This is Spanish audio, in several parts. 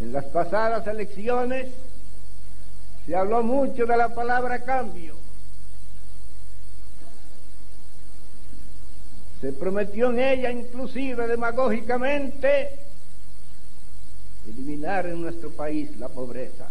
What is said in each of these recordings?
En las pasadas elecciones se habló mucho de la palabra cambio. Se prometió en ella inclusive demagógicamente eliminar en nuestro país la pobreza.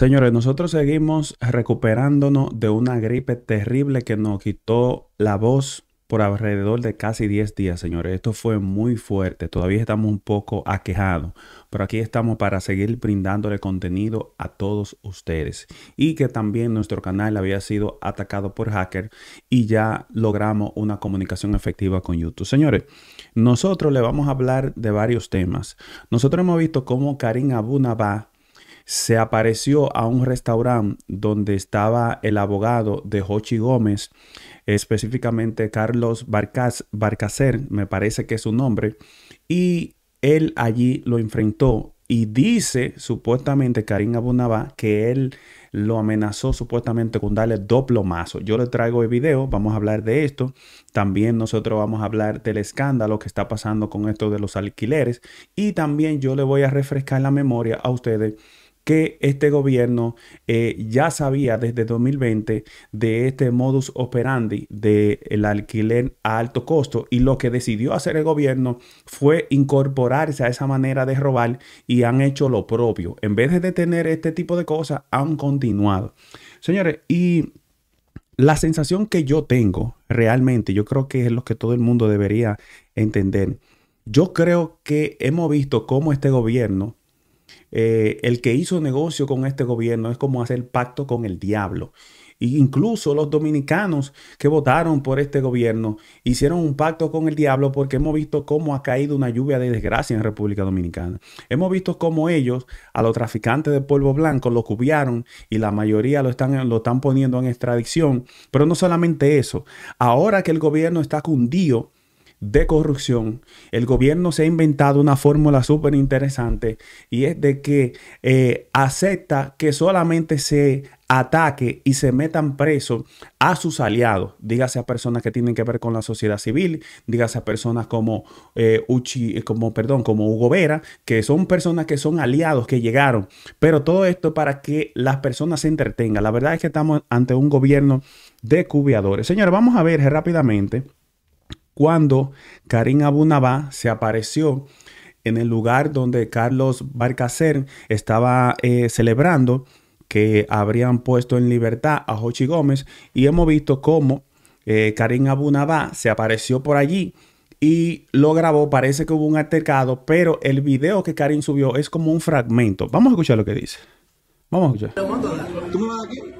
Señores, nosotros seguimos recuperándonos de una gripe terrible que nos quitó la voz por alrededor de casi 10 días, señores. Esto fue muy fuerte. Todavía estamos un poco aquejados, pero aquí estamos para seguir brindándole contenido a todos ustedes. Y que también nuestro canal había sido atacado por hacker y ya logramos una comunicación efectiva con YouTube. Señores, nosotros le vamos a hablar de varios temas. Nosotros hemos visto cómo Karim Abunabá se apareció a un restaurante donde estaba el abogado de Hochi Gómez, específicamente Carlos Barcas, Barcacer, me parece que es su nombre, y él allí lo enfrentó y dice supuestamente Karim Abunabá que él lo amenazó supuestamente con darle mazo Yo le traigo el video, vamos a hablar de esto. También nosotros vamos a hablar del escándalo que está pasando con esto de los alquileres. Y también yo le voy a refrescar la memoria a ustedes que este gobierno eh, ya sabía desde 2020 de este modus operandi del el alquiler a alto costo y lo que decidió hacer el gobierno fue incorporarse a esa manera de robar y han hecho lo propio. En vez de detener este tipo de cosas, han continuado. Señores, y la sensación que yo tengo realmente, yo creo que es lo que todo el mundo debería entender. Yo creo que hemos visto cómo este gobierno eh, el que hizo negocio con este gobierno es como hacer pacto con el diablo. E incluso los dominicanos que votaron por este gobierno hicieron un pacto con el diablo porque hemos visto cómo ha caído una lluvia de desgracia en República Dominicana. Hemos visto cómo ellos a los traficantes de polvo blanco lo cubrieron y la mayoría lo están, lo están poniendo en extradición. Pero no solamente eso, ahora que el gobierno está cundido de corrupción. El gobierno se ha inventado una fórmula súper interesante y es de que eh, acepta que solamente se ataque y se metan presos a sus aliados, dígase a personas que tienen que ver con la sociedad civil, dígase a personas como eh, Uchi, eh, como perdón, como Hugo Vera, que son personas que son aliados que llegaron, pero todo esto para que las personas se entretengan. La verdad es que estamos ante un gobierno de cubiadores. Señores, vamos a ver rápidamente cuando Karim Abunabá se apareció en el lugar donde Carlos Barcacer estaba eh, celebrando que habrían puesto en libertad a Jochi Gómez y hemos visto cómo eh, Karim Abunabá se apareció por allí y lo grabó, parece que hubo un altercado, pero el video que Karim subió es como un fragmento. Vamos a escuchar lo que dice. Vamos a escuchar. ¿Tú me vas aquí?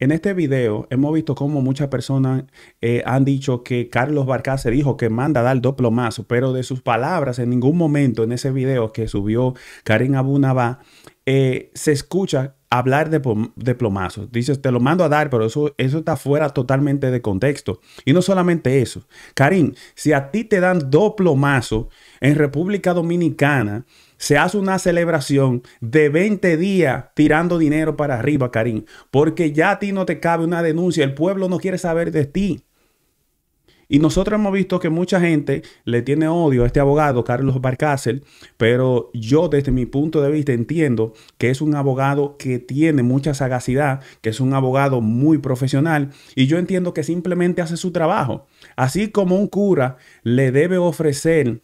En este video hemos visto cómo muchas personas eh, han dicho que Carlos Barca se dijo que manda a dar dos plomazos, pero de sus palabras en ningún momento en ese video que subió Karim Abunaba eh, se escucha hablar de, plomazos. Dices, te lo mando a dar, pero eso, eso está fuera totalmente de contexto. Y no solamente eso. Karim, si a ti te dan dos plomazos en República Dominicana, se hace una celebración de 20 días tirando dinero para arriba, Karim, porque ya a ti no te cabe una denuncia, el pueblo no quiere saber de ti. Y nosotros hemos visto que mucha gente le tiene odio a este abogado, Carlos Barcácel, pero yo desde mi punto de vista entiendo que es un abogado que tiene mucha sagacidad, que es un abogado muy profesional, y yo entiendo que simplemente hace su trabajo. Así como un cura le debe ofrecer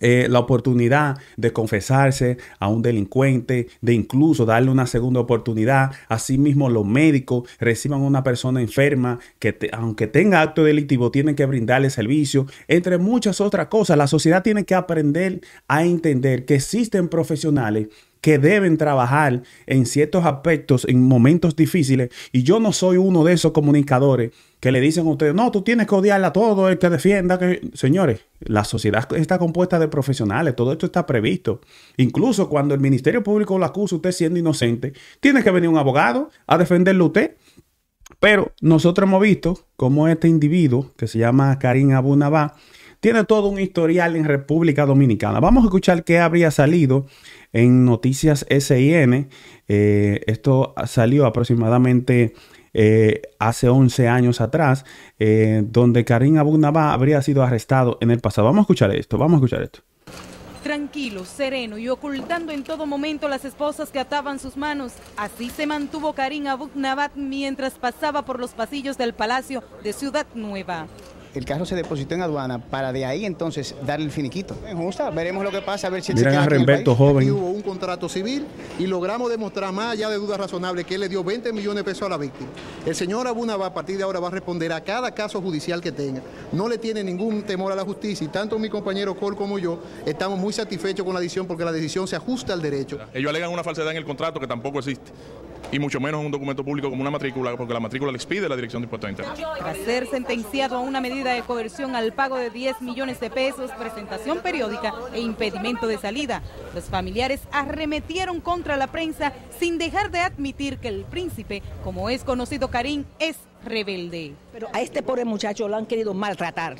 eh, la oportunidad de confesarse a un delincuente, de incluso darle una segunda oportunidad. Asimismo, los médicos reciban a una persona enferma que, aunque tenga acto delictivo, tienen que brindarle servicio, entre muchas otras cosas. La sociedad tiene que aprender a entender que existen profesionales que deben trabajar en ciertos aspectos, en momentos difíciles. Y yo no soy uno de esos comunicadores que le dicen a ustedes, no, tú tienes que odiarla todo, el que defienda, que... Señores, la sociedad está compuesta de profesionales, todo esto está previsto. Incluso cuando el Ministerio Público lo acusa usted siendo inocente, tiene que venir un abogado a defenderlo usted. Pero nosotros hemos visto cómo este individuo, que se llama Karim Abunabá, tiene todo un historial en República Dominicana. Vamos a escuchar qué habría salido en Noticias SIN. Eh, esto salió aproximadamente eh, hace 11 años atrás, eh, donde Karim Abunabá habría sido arrestado en el pasado. Vamos a escuchar esto, vamos a escuchar esto. Tranquilo, sereno y ocultando en todo momento las esposas que ataban sus manos, así se mantuvo Karim navat mientras pasaba por los pasillos del Palacio de Ciudad Nueva el caso se depositó en aduana para de ahí entonces dar el finiquito. veremos lo que pasa, a ver si a joven. hubo un contrato civil y logramos demostrar más allá de dudas razonables que él le dio 20 millones de pesos a la víctima. El señor Abuna va a partir de ahora va a responder a cada caso judicial que tenga. No le tiene ningún temor a la justicia y tanto mi compañero Col como yo estamos muy satisfechos con la decisión porque la decisión se ajusta al derecho. Ellos alegan una falsedad en el contrato que tampoco existe y mucho menos un documento público como una matrícula, porque la matrícula le expide la Dirección de Impuestos Internos. Tras ser sentenciado a una medida de coerción al pago de 10 millones de pesos, presentación periódica e impedimento de salida, los familiares arremetieron contra la prensa sin dejar de admitir que el príncipe, como es conocido Karim, es rebelde. Pero a este pobre muchacho lo han querido maltratar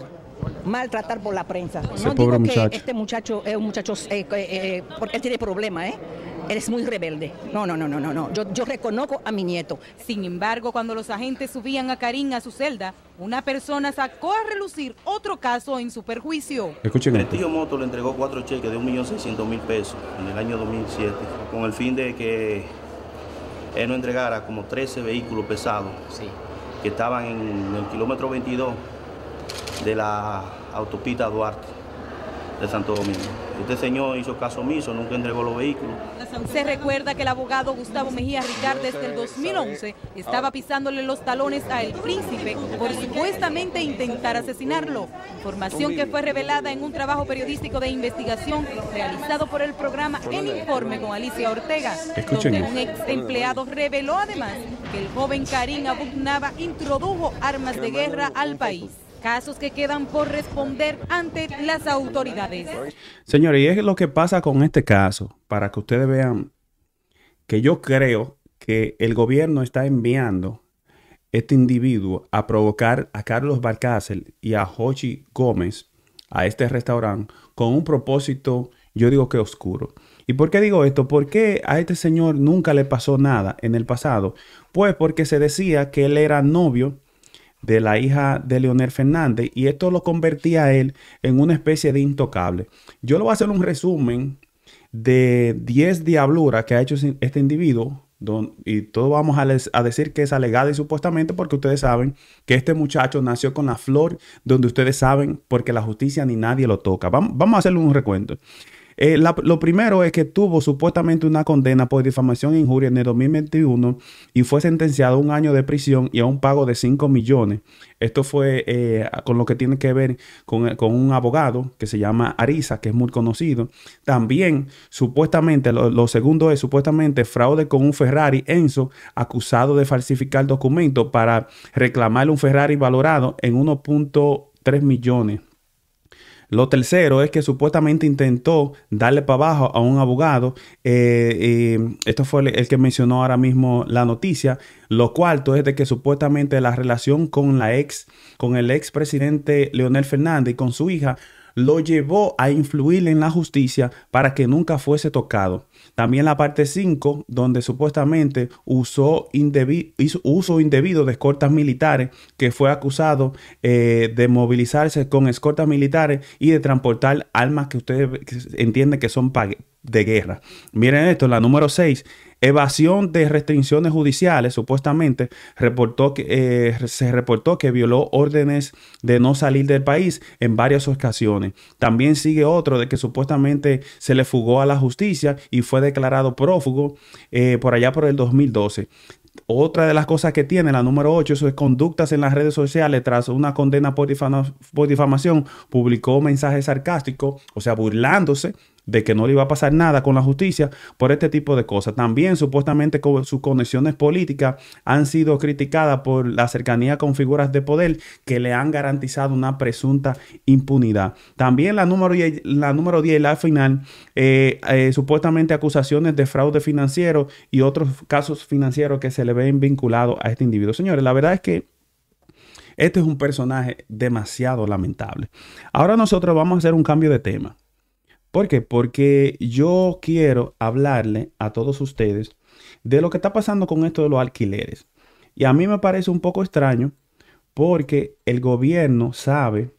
maltratar por la prensa. no digo que este muchacho es un muchacho eh, eh, eh, porque él tiene problemas, ¿eh? eres muy rebelde. No, no, no, no, no, Yo, yo reconozco a mi nieto. Sin embargo, cuando los agentes subían a Karim a su celda, una persona sacó a relucir otro caso en su perjuicio. Escuchen. El tío Moto le entregó cuatro cheques de 1.600.000 pesos en el año 2007 con el fin de que él no entregara como 13 vehículos pesados que estaban en el kilómetro 22 de la autopista Duarte de Santo Domingo. Este señor hizo caso omiso, nunca entregó los vehículos. Se recuerda que el abogado Gustavo Mejía Ricard desde el 2011 estaba pisándole los talones a El Príncipe por supuestamente intentar asesinarlo. Información que fue revelada en un trabajo periodístico de investigación realizado por el programa El Informe con Alicia Ortega, donde un ex empleado reveló además que el joven Karim Abugnaba introdujo armas de guerra al país casos que quedan por responder ante las autoridades. Señores, y es lo que pasa con este caso, para que ustedes vean que yo creo que el gobierno está enviando este individuo a provocar a Carlos Barcácel y a Jochi Gómez a este restaurante con un propósito, yo digo que oscuro. ¿Y por qué digo esto? ¿Por qué a este señor nunca le pasó nada en el pasado? Pues porque se decía que él era novio de la hija de Leonel Fernández y esto lo convertía a él en una especie de intocable. Yo le voy a hacer un resumen de 10 diabluras que ha hecho este individuo don, y todo vamos a, a, decir que es alegada y supuestamente porque ustedes saben que este muchacho nació con la flor donde ustedes saben porque la justicia ni nadie lo toca. Vamos, a hacerle un recuento. Eh, lo primero es que tuvo supuestamente una condena por difamación e injuria en el 2021 y fue sentenciado a un año de prisión y a un pago de 5 millones. Esto fue eh, con lo que tiene que ver con, un abogado que se llama Arisa, que es muy conocido. También, supuestamente, lo, segundo es supuestamente fraude con un Ferrari Enzo acusado de falsificar documentos para reclamarle un Ferrari valorado en 1.3 millones. Lo tercero es que supuestamente intentó darle para abajo a un abogado. Eh, esto fue el, que mencionó ahora mismo la noticia. Lo cuarto es de que supuestamente la relación con la ex, con el ex presidente Leonel Fernández y con su hija lo llevó a influir en la justicia para que nunca fuese tocado. También la parte 5, donde supuestamente usó uso indebido de escortas militares, que fue acusado eh, de movilizarse con escortas militares y de transportar armas que ustedes entienden que son de guerra. Miren esto, la número 6, evasión de restricciones judiciales, supuestamente reportó que, eh, se reportó que violó órdenes de no salir del país en varias ocasiones. También sigue otro de que supuestamente se le fugó a la justicia y fue declarado prófugo eh, por allá por el 2012. Otra de las cosas que tiene, la número 8, eso es conductas en las redes sociales tras una condena por, por difamación, publicó mensajes sarcásticos, o sea, burlándose de que no le iba a pasar nada con la justicia por este tipo de cosas. También supuestamente sus conexiones políticas han sido criticadas por la cercanía con figuras de poder que le han garantizado una presunta impunidad. También la número 10, la la final, eh, eh, supuestamente acusaciones de fraude financiero y otros casos financieros que se le ven vinculados a este individuo. Señores, la verdad es que este es un personaje demasiado lamentable. Ahora nosotros vamos a hacer un cambio de tema. ¿Por qué? Porque yo quiero hablarle a todos ustedes de lo que está pasando con esto de los alquileres. Y a mí me parece un poco extraño porque el gobierno sabe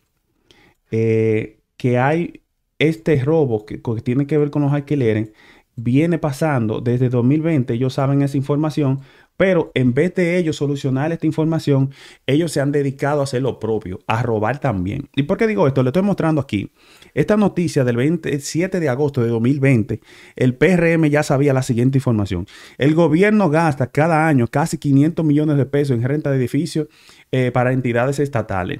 eh, que hay este robo que, que, tiene que ver con los alquileres, viene pasando desde 2020, ellos saben esa información, pero en vez de ellos solucionar esta información, ellos se han dedicado a hacer lo propio, a robar también. ¿Y por qué digo esto? Le estoy mostrando aquí. Esta noticia del 27 de agosto de 2020, el PRM ya sabía la siguiente información. El gobierno gasta cada año casi 500 millones de pesos en renta de edificios eh, para entidades estatales.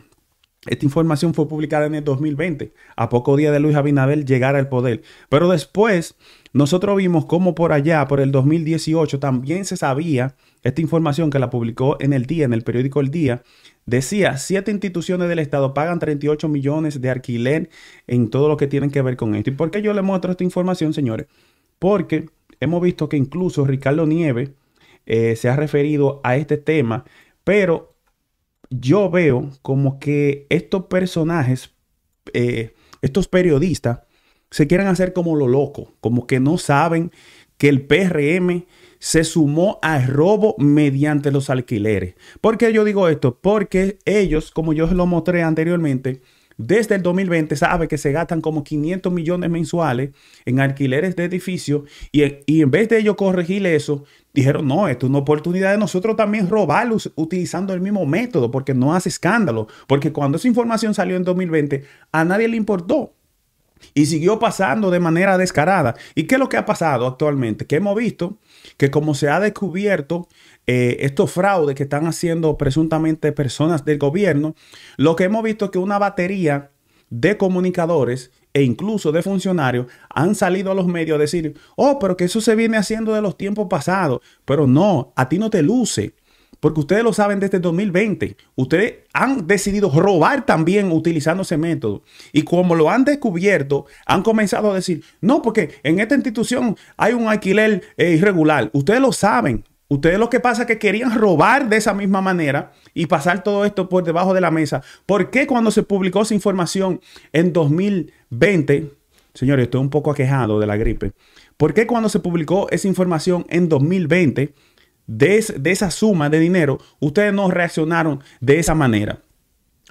Esta información fue publicada en el 2020, a poco día de Luis Abinabel llegar al poder. Pero después nosotros vimos cómo por allá, por el 2018, también se sabía, esta información que la publicó en el día, en el periódico El Día, decía, siete instituciones del Estado pagan 38 millones de alquiler en todo lo que tienen que ver con esto. ¿Y por qué yo le muestro esta información, señores? Porque hemos visto que incluso Ricardo Nieves eh, se ha referido a este tema, pero yo veo como que estos personajes, eh, estos periodistas, se quieren hacer como lo loco, como que no saben que el PRM se sumó al robo mediante los alquileres. ¿Por qué yo digo esto? Porque ellos, como yo lo mostré anteriormente, desde el 2020 sabe que se gastan como 500 millones mensuales en alquileres de edificios y, y, en vez de ellos corregir eso, dijeron, no, esto es una oportunidad de nosotros también robarlos utilizando el mismo método porque no hace escándalo, porque cuando esa información salió en 2020 a nadie le importó. Y siguió pasando de manera descarada. ¿Y qué es lo que ha pasado actualmente? Que hemos visto que como se ha descubierto eh, estos fraudes que están haciendo presuntamente personas del gobierno, lo que hemos visto es que una batería de comunicadores e incluso de funcionarios han salido a los medios a decir, oh, pero que eso se viene haciendo de los tiempos pasados. Pero no, a ti no te luce. Porque ustedes lo saben desde 2020. Ustedes han decidido robar también utilizando ese método. Y como lo han descubierto, han comenzado a decir, no, porque en esta institución hay un alquiler eh, irregular. Ustedes lo saben. Ustedes lo que pasa es que querían robar de esa misma manera y pasar todo esto por debajo de la mesa. ¿Por qué cuando se publicó esa información en 2020? Señores, estoy un poco aquejado de la gripe. ¿Por qué cuando se publicó esa información en 2020? de, esa suma de dinero, ustedes no reaccionaron de esa manera.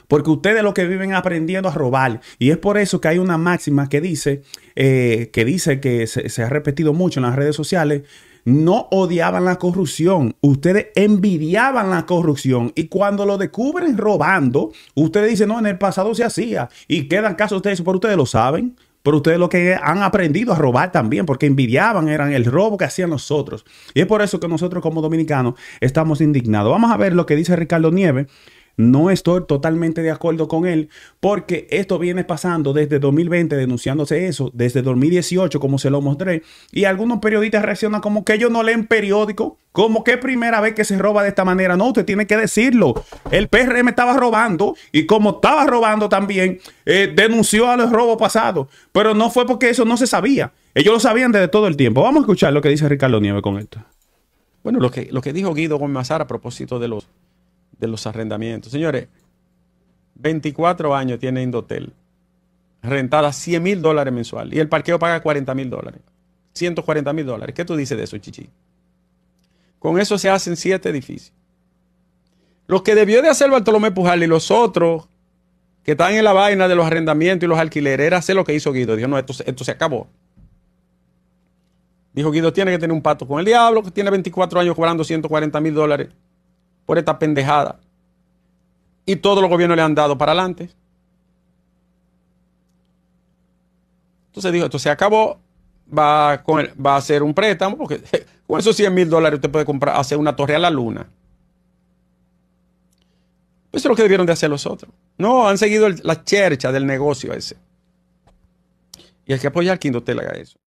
Porque ustedes lo que viven aprendiendo a robar. Y es por eso que hay una máxima que dice, eh, que dice que se, se, ha repetido mucho en las redes sociales. No odiaban la corrupción, ustedes envidiaban la corrupción y cuando lo descubren robando, ustedes dicen, no, en el pasado se hacía y quedan casos de eso, pero ustedes lo saben, pero ustedes lo que han aprendido a robar también, porque envidiaban, eran el robo que hacían nosotros. Y es por eso que nosotros como dominicanos estamos indignados. Vamos a ver lo que dice Ricardo Nieves no estoy totalmente de acuerdo con él porque esto viene pasando desde 2020 denunciándose eso, desde 2018 como se lo mostré y algunos periodistas reaccionan como que ellos no leen periódico, como que primera vez que se roba de esta manera. No, usted tiene que decirlo. El PRM estaba robando y como estaba robando también, eh, denunció a los robos pasados, pero no fue porque eso no se sabía. Ellos lo sabían desde todo el tiempo. Vamos a escuchar lo que dice Ricardo Nieves con esto. Bueno, lo que, lo que dijo Guido Gómez a propósito de los de los arrendamientos. Señores, 24 años tiene Indotel, rentada 100 mil dólares mensual y el parqueo paga 40 mil dólares, 140 mil dólares. ¿Qué tú dices de eso, Chichi? Con eso se hacen siete edificios. Lo que debió de hacer Bartolomé Pujal y los otros que están en la vaina de los arrendamientos y los alquileres era hacer lo que hizo Guido. Dijo, no, esto, esto se acabó. Dijo Guido, tiene que tener un pato con el diablo, que tiene 24 años cobrando 140 mil dólares por esta pendejada. Y todos los gobiernos le han dado para adelante. Entonces dijo, esto se acabó, va, va a hacer un préstamo, porque con esos 100 mil dólares usted puede comprar, hacer una torre a la luna. Pues eso es lo que debieron de hacer los otros. No, han seguido la chercha del negocio ese. Y hay que apoyar quien usted le haga eso.